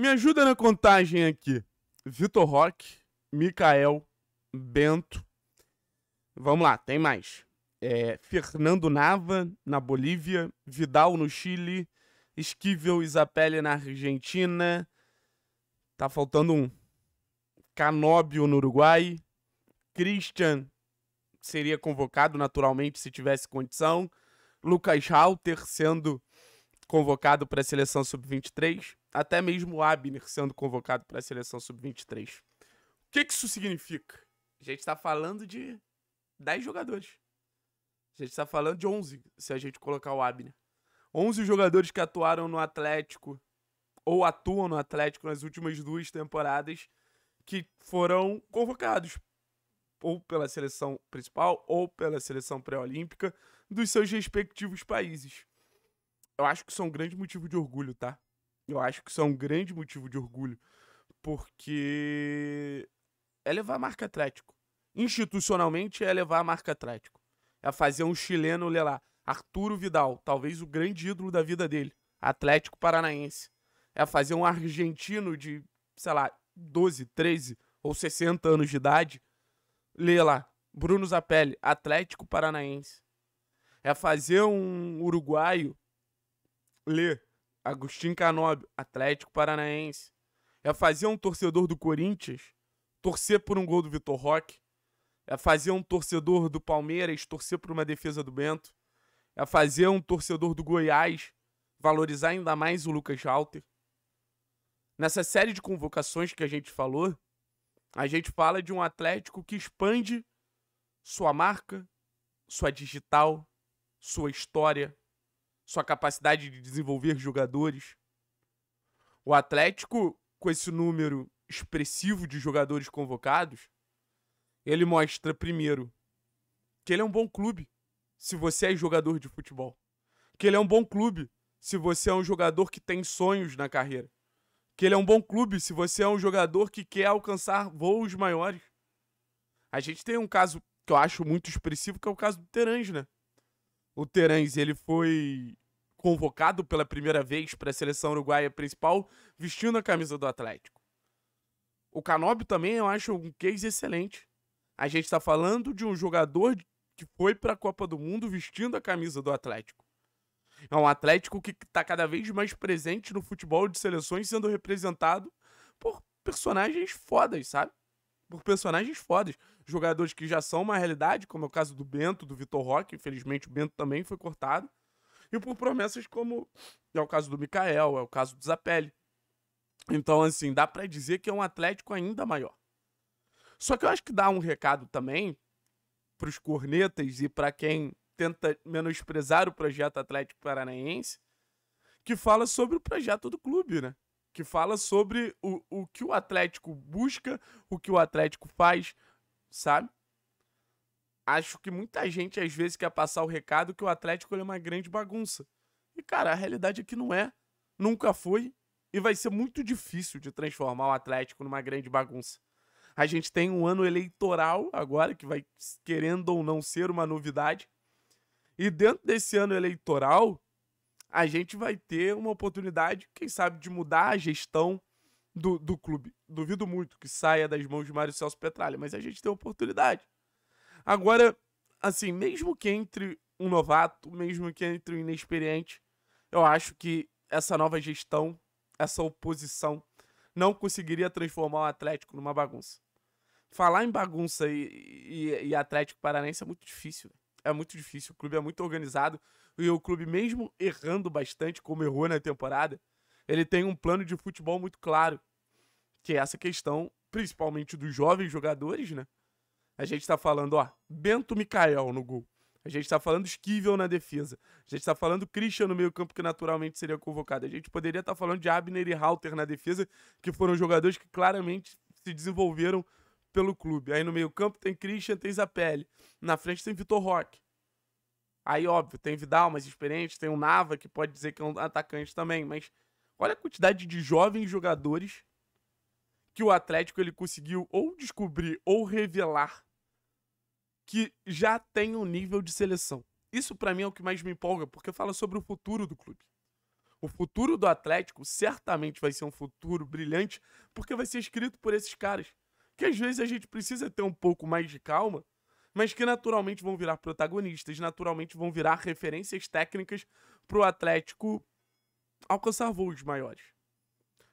Me ajuda na contagem aqui. Vitor Roque, Mikael, Bento. Vamos lá, tem mais. É, Fernando Nava na Bolívia, Vidal no Chile, Esquivel Isapelli na Argentina. Tá faltando um. Canóbio no Uruguai. Christian seria convocado naturalmente se tivesse condição. Lucas Halter sendo convocado para a seleção sub-23, até mesmo o Abner sendo convocado para a seleção sub-23. O que, que isso significa? A gente está falando de 10 jogadores. A gente está falando de 11, se a gente colocar o Abner. 11 jogadores que atuaram no Atlético ou atuam no Atlético nas últimas duas temporadas que foram convocados ou pela seleção principal ou pela seleção pré-olímpica dos seus respectivos países eu acho que são é um grande motivo de orgulho, tá? Eu acho que são é um grande motivo de orgulho, porque é levar a marca Atlético. Institucionalmente é levar a marca Atlético. É fazer um chileno, olha lá, Arturo Vidal, talvez o grande ídolo da vida dele, Atlético Paranaense. É fazer um argentino de, sei lá, 12, 13 ou 60 anos de idade, lê lá, Bruno Zapelli, Atlético Paranaense. É fazer um uruguaio Lê, Agostinho Canobi, Atlético Paranaense. É fazer um torcedor do Corinthians torcer por um gol do Vitor Roque. É fazer um torcedor do Palmeiras torcer por uma defesa do Bento. É fazer um torcedor do Goiás valorizar ainda mais o Lucas Halter. Nessa série de convocações que a gente falou, a gente fala de um Atlético que expande sua marca, sua digital, sua história, sua capacidade de desenvolver jogadores. O Atlético, com esse número expressivo de jogadores convocados, ele mostra, primeiro, que ele é um bom clube se você é jogador de futebol. Que ele é um bom clube se você é um jogador que tem sonhos na carreira. Que ele é um bom clube se você é um jogador que quer alcançar voos maiores. A gente tem um caso que eu acho muito expressivo, que é o caso do Terãs, né? O Terãs, ele foi convocado pela primeira vez para a seleção uruguaia principal, vestindo a camisa do Atlético. O Canóbio também eu acho um case excelente. A gente está falando de um jogador que foi para a Copa do Mundo vestindo a camisa do Atlético. É um Atlético que está cada vez mais presente no futebol de seleções, sendo representado por personagens fodas, sabe? Por personagens fodas. Jogadores que já são uma realidade, como é o caso do Bento, do Vitor Roque. Infelizmente, o Bento também foi cortado e por promessas como é o caso do Mikael, é o caso do Zapelli. Então, assim, dá para dizer que é um Atlético ainda maior. Só que eu acho que dá um recado também para os cornetas e para quem tenta menosprezar o projeto Atlético Paranaense, que fala sobre o projeto do clube, né? Que fala sobre o, o que o Atlético busca, o que o Atlético faz, sabe? acho que muita gente às vezes quer passar o recado que o Atlético é uma grande bagunça. E, cara, a realidade é que não é. Nunca foi. E vai ser muito difícil de transformar o Atlético numa grande bagunça. A gente tem um ano eleitoral agora, que vai, querendo ou não, ser uma novidade. E dentro desse ano eleitoral, a gente vai ter uma oportunidade, quem sabe, de mudar a gestão do, do clube. Duvido muito que saia das mãos de Mário Celso Petralha, mas a gente tem oportunidade. Agora, assim, mesmo que entre um novato, mesmo que entre um inexperiente, eu acho que essa nova gestão, essa oposição, não conseguiria transformar o Atlético numa bagunça. Falar em bagunça e, e, e Atlético Paranense é muito difícil. É muito difícil. O clube é muito organizado e o clube, mesmo errando bastante, como errou na temporada, ele tem um plano de futebol muito claro. Que é essa questão, principalmente dos jovens jogadores, né? A gente tá falando, ó, Bento Micael no gol. A gente tá falando Esquivel na defesa. A gente tá falando Christian no meio-campo, que naturalmente seria convocado. A gente poderia estar tá falando de Abner e Halter na defesa, que foram jogadores que claramente se desenvolveram pelo clube. Aí no meio-campo tem Christian, tem Zapelli. Na frente tem Vitor Roque. Aí, óbvio, tem Vidal, mais experiente, tem o Nava, que pode dizer que é um atacante também, mas olha a quantidade de jovens jogadores que o Atlético ele conseguiu ou descobrir ou revelar que já tem um nível de seleção. Isso para mim é o que mais me empolga, porque fala sobre o futuro do clube. O futuro do Atlético certamente vai ser um futuro brilhante, porque vai ser escrito por esses caras. Que às vezes a gente precisa ter um pouco mais de calma, mas que naturalmente vão virar protagonistas, naturalmente vão virar referências técnicas para o Atlético alcançar voos maiores.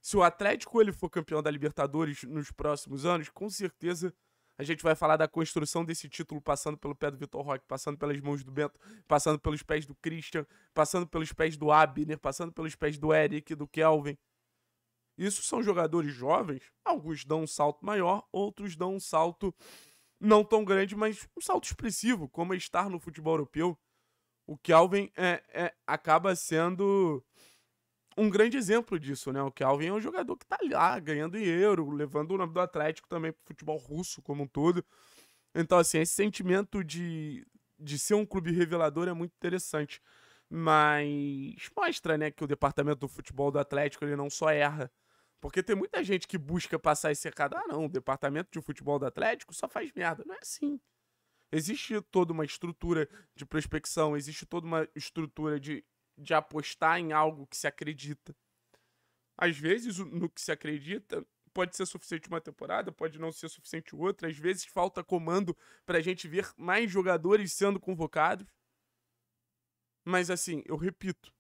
Se o Atlético ele for campeão da Libertadores nos próximos anos, com certeza a gente vai falar da construção desse título passando pelo pé do Vitor Roque, passando pelas mãos do Bento, passando pelos pés do Christian, passando pelos pés do Abner, passando pelos pés do Eric, do Kelvin. Isso são jogadores jovens, alguns dão um salto maior, outros dão um salto não tão grande, mas um salto expressivo, como é estar no futebol europeu. O Kelvin é, é acaba sendo um grande exemplo disso, né? O Kelvin é um jogador que tá lá ganhando dinheiro, levando o nome do Atlético também pro futebol russo como um todo. Então, assim, esse sentimento de, de ser um clube revelador é muito interessante. Mas mostra, né, que o departamento do futebol do Atlético ele não só erra. Porque tem muita gente que busca passar esse recado. Ah, não, o departamento de futebol do Atlético só faz merda. Não é assim. Existe toda uma estrutura de prospecção, existe toda uma estrutura de de apostar em algo que se acredita. Às vezes, no que se acredita, pode ser suficiente uma temporada, pode não ser suficiente outra. Às vezes, falta comando para a gente ver mais jogadores sendo convocados. Mas, assim, eu repito: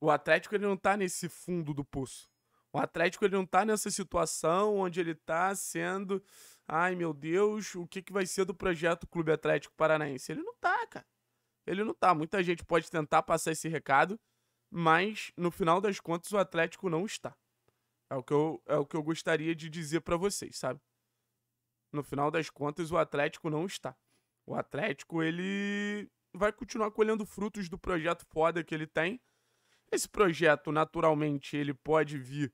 o Atlético ele não está nesse fundo do poço. O Atlético ele não está nessa situação onde ele está sendo. Ai meu Deus, o que, que vai ser do projeto Clube Atlético Paranaense? Ele não está, cara ele não tá. Muita gente pode tentar passar esse recado, mas no final das contas o Atlético não está. É o que eu, é o que eu gostaria de dizer para vocês, sabe? No final das contas o Atlético não está. O Atlético, ele vai continuar colhendo frutos do projeto foda que ele tem. Esse projeto, naturalmente, ele pode vir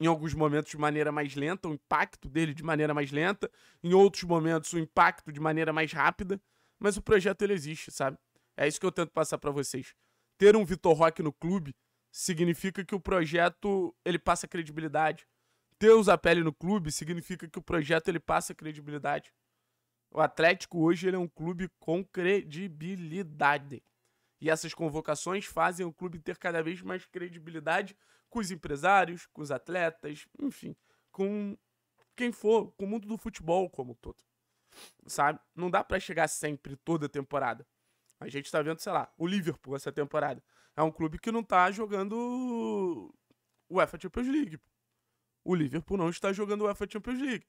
em alguns momentos de maneira mais lenta, o impacto dele de maneira mais lenta, em outros momentos o impacto de maneira mais rápida mas o projeto ele existe, sabe? É isso que eu tento passar para vocês. Ter um Vitor Roque no clube significa que o projeto ele passa credibilidade. Ter o Zapelli no clube significa que o projeto ele passa credibilidade. O Atlético hoje ele é um clube com credibilidade. E essas convocações fazem o clube ter cada vez mais credibilidade com os empresários, com os atletas, enfim, com quem for, com o mundo do futebol como um todo sabe? Não dá para chegar sempre toda temporada. A gente tá vendo, sei lá, o Liverpool essa temporada. É um clube que não tá jogando o UEFA Champions League. O Liverpool não está jogando o UEFA Champions League.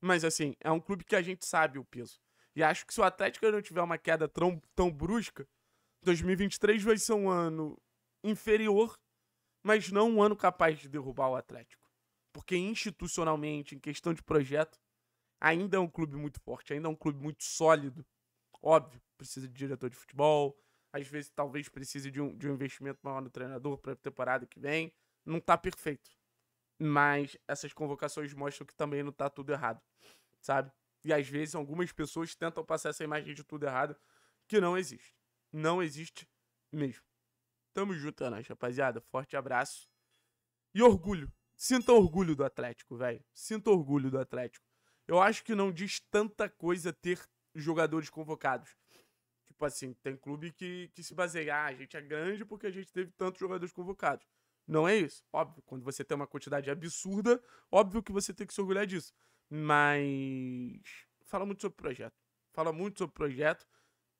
Mas assim, é um clube que a gente sabe o peso. E acho que se o Atlético não tiver uma queda tão, tão brusca, 2023 vai ser um ano inferior, mas não um ano capaz de derrubar o Atlético. Porque institucionalmente, em questão de projeto, ainda é um clube muito forte, ainda é um clube muito sólido. Óbvio, precisa de diretor de futebol, às vezes talvez precise de um, de um investimento maior no treinador para a temporada que vem. Não está perfeito. Mas essas convocações mostram que também não está tudo errado, sabe? E às vezes algumas pessoas tentam passar essa imagem de tudo errado que não existe. Não existe mesmo. Tamo junto, Anas, é rapaziada. Forte abraço. E orgulho. Sinta orgulho do Atlético, velho. Sinta orgulho do Atlético. Eu acho que não diz tanta coisa ter jogadores convocados. Tipo assim, tem clube que, que se baseia, ah, a gente é grande porque a gente teve tantos jogadores convocados. Não é isso. Óbvio, quando você tem uma quantidade absurda, óbvio que você tem que se orgulhar disso. Mas fala muito sobre o projeto. Fala muito sobre o projeto.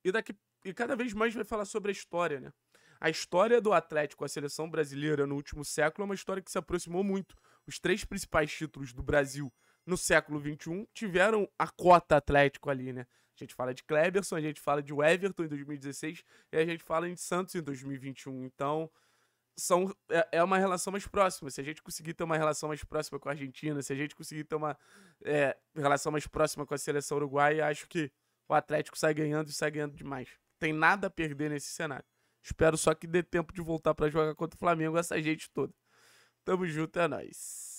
E daqui e cada vez mais vai falar sobre a história, né? A história do Atlético, a seleção brasileira no último século, é uma história que se aproximou muito. Os três principais títulos do Brasil no século XXI tiveram a cota Atlético ali, né? A gente fala de Kleberson, a gente fala de Everton em 2016 e a gente fala de Santos em 2021. Então, são, é, é, uma relação mais próxima. Se a gente conseguir ter uma relação mais próxima com a Argentina, se a gente conseguir ter uma é, relação mais próxima com a seleção uruguaia, acho que o Atlético sai ganhando e sai ganhando demais. Tem nada a perder nesse cenário. Espero só que dê tempo de voltar para jogar contra o Flamengo essa gente toda. Tamo junto, é nóis.